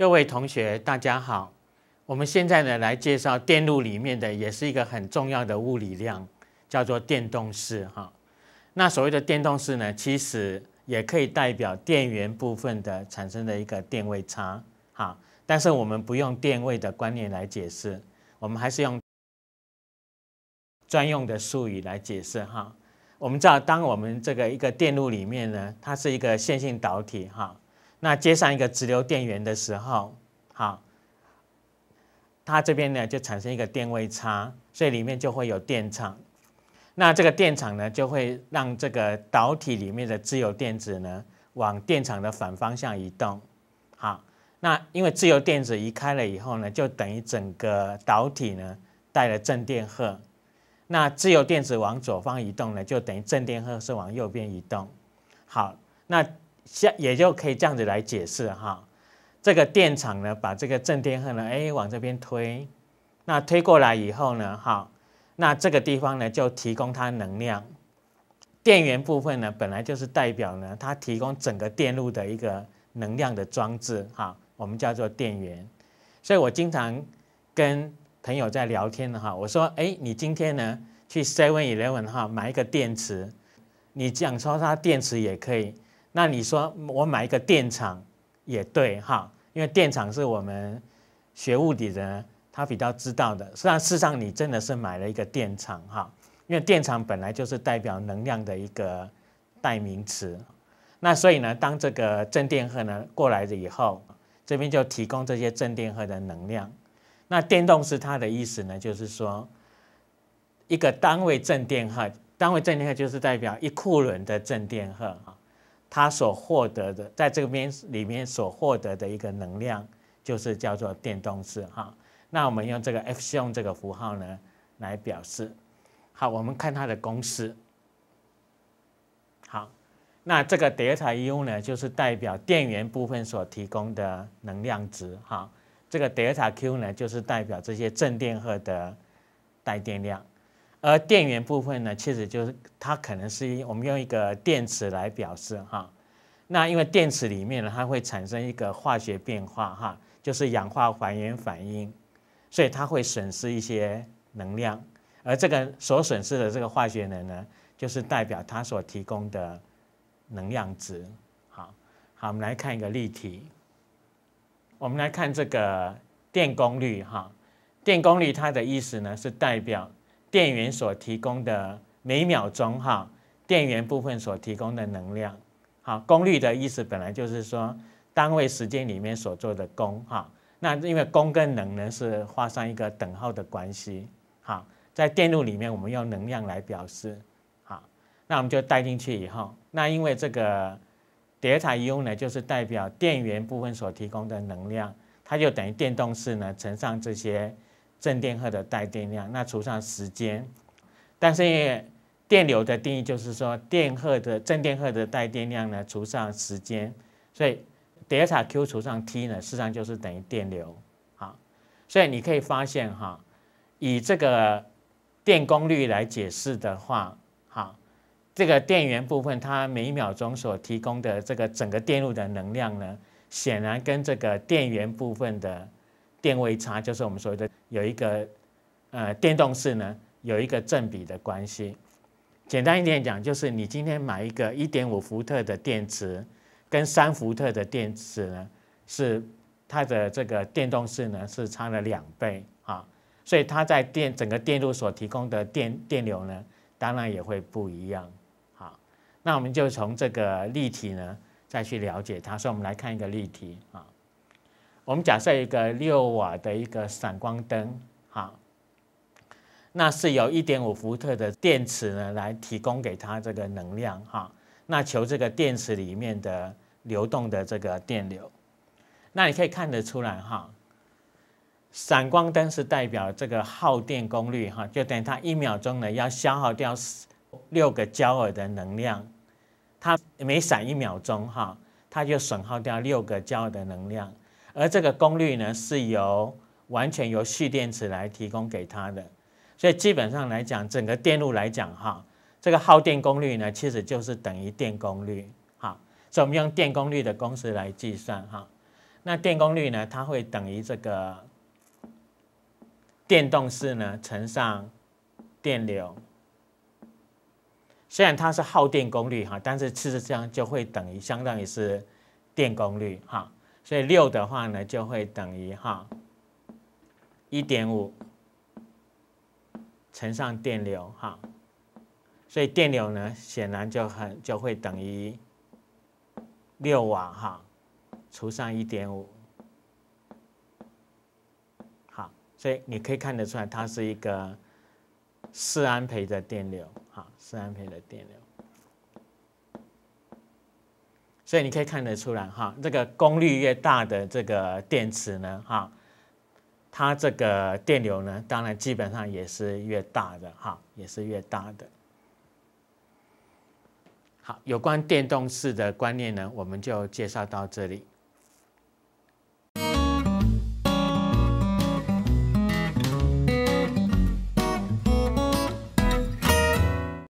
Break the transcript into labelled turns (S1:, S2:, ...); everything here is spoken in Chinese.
S1: 各位同学，大家好。我们现在呢来介绍电路里面的，也是一个很重要的物理量，叫做电动势哈。那所谓的电动势呢，其实也可以代表电源部分的产生的一个电位差哈。但是我们不用电位的观念来解释，我们还是用专用的术语来解释哈。我们知道，当我们这个一个电路里面呢，它是一个线性导体哈。那接上一个直流电源的时候，好，它这边呢就产生一个电位差，所以里面就会有电场。那这个电场呢，就会让这个导体里面的自由电子呢，往电场的反方向移动。好，那因为自由电子移开了以后呢，就等于整个导体呢带了正电荷。那自由电子往左方移动呢，就等于正电荷是往右边移动。好，那。也就可以这样子来解释哈，这个电场呢，把这个正电荷呢，哎，往这边推，那推过来以后呢，好，那这个地方呢，就提供它能量。电源部分呢，本来就是代表呢，它提供整个电路的一个能量的装置哈，我们叫做电源。所以我经常跟朋友在聊天的哈，我说，哎，你今天呢去 Seven Eleven 哈买一个电池，你讲说它电池也可以。那你说我买一个电厂也对哈，因为电厂是我们学物理的他比较知道的。实际上，事实上你真的是买了一个电厂哈，因为电厂本来就是代表能量的一个代名词。那所以呢，当这个正电荷呢过来了以后，这边就提供这些正电荷的能量。那电动是它的意思呢，就是说一个单位正电荷，单位正电荷就是代表一库仑的正电荷哈。它所获得的，在这边里面所获得的一个能量，就是叫做电动势哈。那我们用这个 F 用这个符号呢来表示。好，我们看它的公式。好，那这个德 t 塔 U 呢，就是代表电源部分所提供的能量值哈。这个德 t 塔 Q 呢，就是代表这些正电荷的带电量。而电源部分呢，其实就是它可能是我们用一个电池来表示哈。那因为电池里面呢，它会产生一个化学变化哈，就是氧化还原反应，所以它会损失一些能量。而这个所损失的这个化学能呢，就是代表它所提供的能量值。好，好，我们来看一个例题。我们来看这个电功率哈，电功率它的意思呢，是代表。电源所提供的每秒钟，哈，电源部分所提供的能量，好，功率的意思本来就是说单位时间里面所做的功，哈，那因为功跟能呢是画上一个等号的关系，好，在电路里面我们用能量来表示，好，那我们就带进去以后，那因为这个 delta U 呢就是代表电源部分所提供的能量，它就等于电动势呢乘上这些。正电荷的带电量，那除上时间，但是因为电流的定义就是说电荷的正电荷的带电量呢除上时间，所以 delta q 除上 t 呢，事实上就是等于电流。好，所以你可以发现哈，以这个电功率来解释的话，哈，这个电源部分它每秒钟所提供的这个整个电路的能量呢，显然跟这个电源部分的。电位差就是我们所谓的有一个，呃，电动势呢，有一个正比的关系。简单一点讲，就是你今天买一个一点五伏特的电池，跟三伏特的电池呢，是它的这个电动势呢是差了两倍啊，所以它在电整个电路所提供的电电流呢，当然也会不一样啊。那我们就从这个例题呢，再去了解它。所以，我们来看一个例题啊。我们假设一个六瓦的一个闪光灯，哈，那是由一点五伏特的电池呢来提供给它这个能量，哈，那求这个电池里面的流动的这个电流，那你可以看得出来，哈，闪光灯是代表这个耗电功率，哈，就等于它一秒钟呢要消耗掉六六个焦耳的能量，它每闪一秒钟，哈，它就损耗掉六个焦耳的能量。而这个功率呢，是由完全由蓄电池来提供给它的，所以基本上来讲，整个电路来讲哈，这个耗电功率呢，其实就是等于电功率哈，所以我们用电功率的公式来计算哈。那电功率呢，它会等于这个电动势呢乘上电流。虽然它是耗电功率哈，但是事实上就会等于相当于是电功率哈。所以六的话呢，就会等于哈一点五乘上电流哈，所以电流呢显然就很就会等于六瓦哈除上一点五好，所以你可以看得出来，它是一个四安培的电流哈，四安培的电流。所以你可以看得出来，哈，这个功率越大的这个电池呢，哈，它这个电流呢，当然基本上也是越大的，哈，也是越大的。好，有关电动势的观念呢，我们就介绍到这里。